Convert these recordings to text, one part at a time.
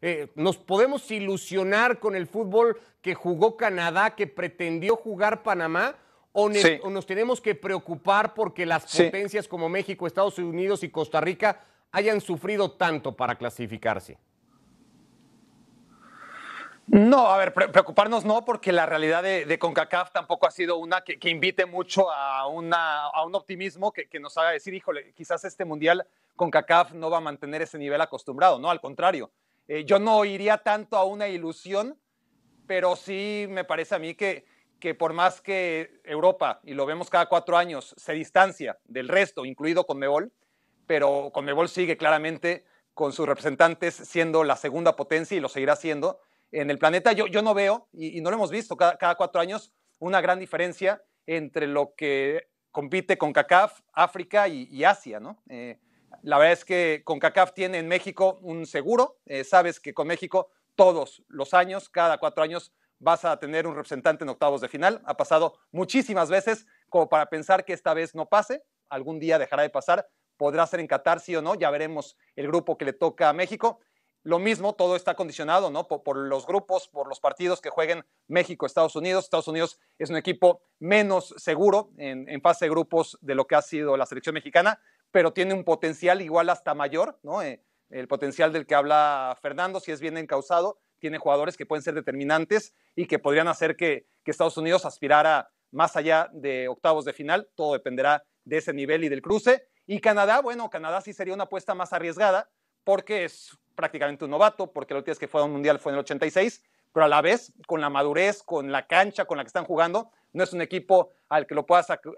Eh, nos podemos ilusionar con el fútbol que jugó Canadá, que pretendió jugar Panamá, o, nos tenemos que preocupar porque las potencias como México, Estados Unidos y Costa Rica hayan sufrido tanto para clasificarse. No, a ver, preocuparnos no, porque la realidad de, CONCACAF tampoco ha sido una que, invite mucho a, un optimismo que, que, nos haga decir, híjole, quizás este mundial CONCACAF no va a mantener ese nivel acostumbrado, no, al contrario, eh, yo no iría tanto a una ilusión, pero sí me parece a mí que, que por más que Europa, y lo vemos cada cuatro años, se distancia del resto, incluido Conmebol, pero Conmebol sigue claramente con sus representantes siendo la segunda potencia y lo seguirá siendo en el planeta. Yo, yo no veo, y, no lo hemos visto cada, cuatro años, una gran diferencia entre lo que compite con CACAF, África y, Asia, ¿no? Eh, la verdad es que CONCACAF tiene en México un seguro. Eh, sabes que con México todos los años, cada cuatro años, vas a tener un representante en octavos de final. Ha pasado muchísimas veces como para pensar que esta vez no pase. Algún día dejará de pasar. Podrá ser en Qatar, sí o no. Ya veremos el grupo que le toca a México. Lo mismo, todo está condicionado, Por, los grupos, por los partidos que jueguen México, Estados Unidos. Estados Unidos es un equipo menos seguro en, en fase de grupos de lo que ha sido la selección mexicana pero tiene un potencial igual hasta mayor, ¿no? Eh, el potencial del que habla Fernando, si es bien encausado, tiene jugadores que pueden ser determinantes y que podrían hacer que, Estados Unidos aspirara más allá de octavos de final. Todo dependerá de ese nivel y del cruce. Y Canadá, bueno, Canadá sí sería una apuesta más arriesgada porque es prácticamente un novato, porque lo último que fue a un mundial fue en el 86, pero a la vez, con la madurez, con la cancha con la que están jugando, no es un equipo al que,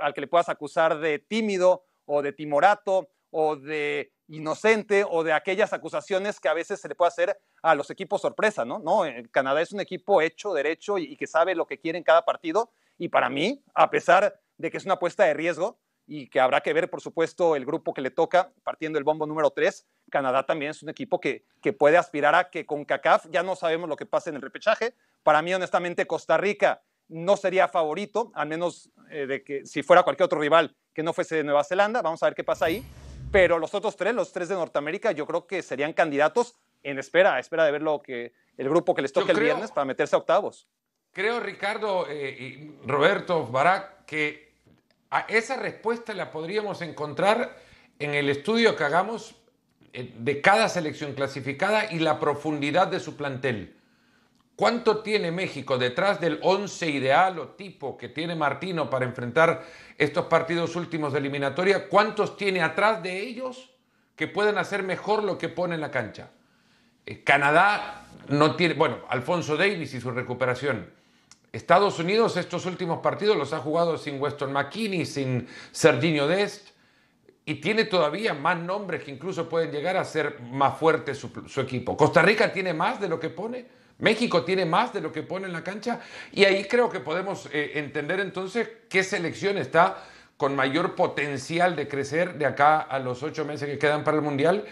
al que le puedas acusar de tímido o de timorato o de inocente o de aquellas acusaciones que a veces se le puede hacer a los equipos sorpresa, ¿no? No, eh, Canadá es un equipo hecho, derecho y, que sabe lo que quiere en cada partido y para mí, a pesar de que es una apuesta de riesgo y que habrá que ver, por supuesto, el grupo que le toca partiendo el bombo número 3, Canadá también es un equipo que, que puede aspirar a que con CACAF ya no sabemos lo que pasa en el repechaje. Para mí, honestamente, Costa Rica no sería favorito, a menos eh, de que si fuera cualquier otro rival que no fuese de Nueva Zelanda. Vamos a ver qué pasa ahí. Pero los otros tres, los tres de Norteamérica, yo creo que serían candidatos en espera, a espera de ver lo que el grupo que les toque el viernes para meterse a octavos. Creo, Ricardo eh, y Roberto Barak, que esa respuesta la podríamos encontrar en el estudio que hagamos eh, de cada selección clasificada y la profundidad de su plantel. ¿Cuánto tiene México detrás del 11 ideal o tipo que tiene Martino para enfrentar estos partidos últimos de eliminatoria? ¿Cuántos tiene atrás de ellos que pueden hacer mejor lo que pone en la cancha? Eh, Canadá no tiene, bueno, Alfonso Davis y su recuperación. Estados Unidos estos últimos partidos los ha jugado sin Weston McKinney, sin Serginho Dest, y tiene todavía más nombres que incluso pueden llegar a ser más fuertes su equipo. Costa Rica tiene más de lo que pone. México tiene más de lo que pone en la cancha y ahí creo que podemos eh, entender entonces qué selección está con mayor potencial de crecer de acá a los ocho meses que quedan para el Mundial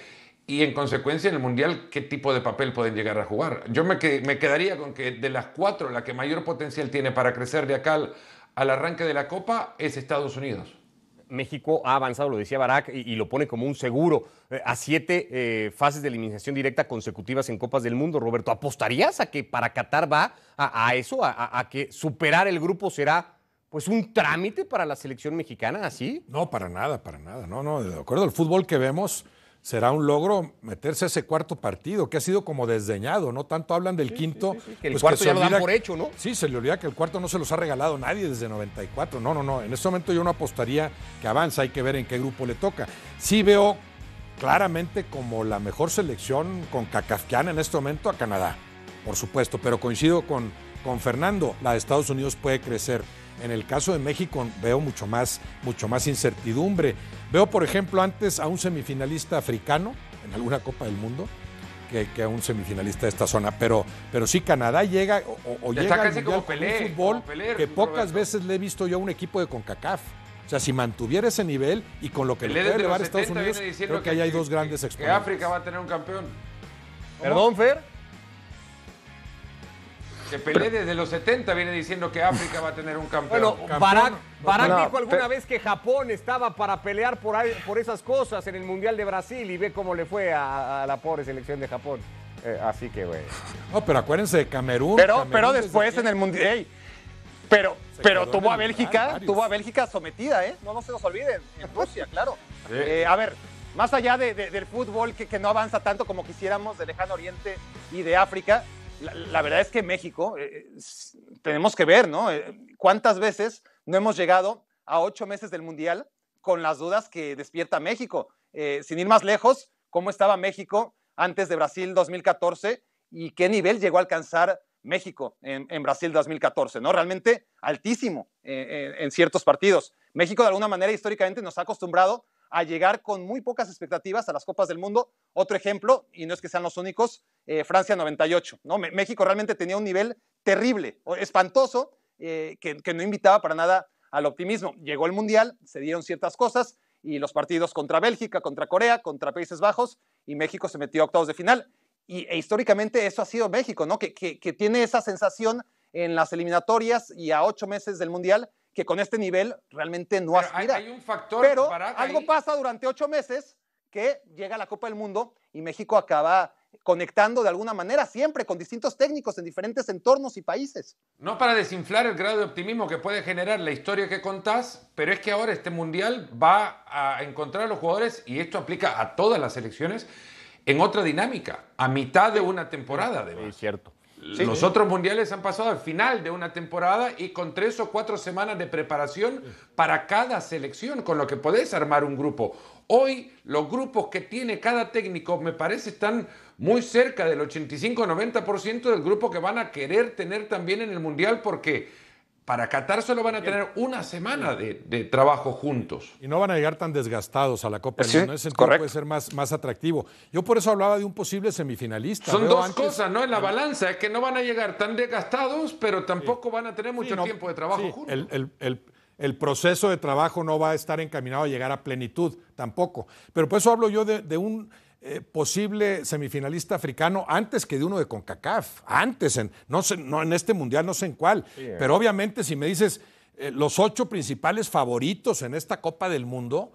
y en consecuencia en el Mundial qué tipo de papel pueden llegar a jugar. Yo me, me quedaría con que de las cuatro la que mayor potencial tiene para crecer de acá al arranque de la Copa es Estados Unidos. México ha avanzado, lo decía Barack y, lo pone como un seguro eh, a siete eh, fases de eliminación directa consecutivas en Copas del Mundo. Roberto, ¿apostarías a que para Qatar va a, eso, a, que superar el grupo será pues un trámite para la selección mexicana, así? No, para nada, para nada. No, no, de acuerdo al fútbol que vemos, será un logro meterse a ese cuarto partido, que ha sido como desdeñado, ¿no? Tanto hablan del quinto. el pues, cuarto ya lo por hecho, ¿no? Sí, se le olvida que el cuarto no se los ha regalado nadie desde 94. No, no, no. En este momento yo no apostaría que avanza, hay que ver en qué grupo le toca. Sí veo claramente como la mejor selección con Kakafkian en este momento a Canadá, por supuesto, pero coincido con, con Fernando, la de Estados Unidos puede crecer. En el caso de México veo mucho más, mucho más incertidumbre. Veo, por ejemplo, antes a un semifinalista africano en alguna Copa del Mundo que, a un semifinalista de esta zona. Pero, pero sí, Canadá llega o, o llega al mundial fútbol que pocas veces le he visto yo a un equipo de CONCACAF. O sea, si mantuviera ese nivel y con lo que le puede llevar Estados Unidos, creo que, ahí hay dos grandes exponentes. Que África va a tener un campeón. ¿Perdón, Fer? Que Pelé desde los 70 viene diciendo que África va a tener un campeón. Bueno, dijo alguna vez que Japón estaba para pelear por, por esas cosas en el Mundial de Brasil y ve cómo le fue a, la pobre selección de Japón. Eh, así que, güey. No, pero acuérdense, Camerún. Camerún pero después en el Mundial. pero, pero tuvo a Bélgica, tuvo a Bélgica sometida, ¿eh? No, no se nos olviden. En Rusia, claro. Eh, a ver, más allá del fútbol que, que no avanza tanto como quisiéramos de Lejano Oriente y de África, la, verdad es que México, eh, eh, tenemos que ver, ¿no? Eh, ¿Cuántas veces no hemos llegado a ocho meses del Mundial con las dudas que despierta México? sin ir más lejos, ¿cómo estaba México antes de Brasil 2014 y qué nivel llegó a alcanzar México en, Brasil 2014, ¿no? Realmente altísimo en, ciertos partidos. México de alguna manera históricamente nos ha acostumbrado a llegar con muy pocas expectativas a las Copas del Mundo. Otro ejemplo, y no es que sean los únicos, eh, Francia 98. ¿no? México realmente tenía un nivel terrible, espantoso, eh, que, no invitaba para nada al optimismo. Llegó el Mundial, se dieron ciertas cosas y los partidos contra Bélgica, contra Corea, contra Países Bajos y México se metió a octavos de final. Y e históricamente eso ha sido México, ¿no? Que, que, tiene esa sensación en las eliminatorias y a ocho meses del Mundial que con este nivel realmente no aspira. Hay, hay un factor Pero algo pasa durante ocho meses que llega la Copa del Mundo y México acaba conectando de alguna manera siempre con distintos técnicos en diferentes entornos y países. No para desinflar el grado de optimismo que puede generar la historia que contás, pero es que ahora este mundial va a encontrar a los jugadores, y esto aplica a todas las selecciones, en otra dinámica, a mitad de una temporada además. Es cierto. Los otros mundiales han pasado al final de una temporada y con tres o cuatro semanas de preparación para cada selección, con lo que podés armar un grupo. Hoy los grupos que tiene cada técnico me parece están muy cerca del 85-90% del grupo que van a querer tener también en el mundial porque para Qatar solo van a tener una semana de, trabajo juntos. Y no van a llegar tan desgastados a la Copa del Mundo. ese correcto. puede ser más, más atractivo. Yo por eso hablaba de un posible semifinalista. Son dos cosas, ¿no? En la balanza, es que no van a llegar tan desgastados, pero tampoco van a tener mucho tiempo de trabajo juntos. El, proceso de trabajo no va a estar encaminado a llegar a plenitud tampoco. Pero por eso hablo yo de un eh, posible semifinalista africano antes que de uno de CONCACAF, antes, en, no, sé, no en este mundial, no sé en cuál, eh. pero obviamente si me dices eh, los ocho principales favoritos en esta Copa del Mundo,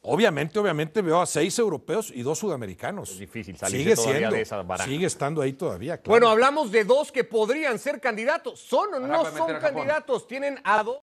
obviamente, obviamente veo a seis europeos y dos sudamericanos. Es difícil salir sigue de esa baraja. Sigue estando ahí todavía. Bueno, hablamos de dos que podrían ser candidatos, son o no son candidatos, tienen a dos.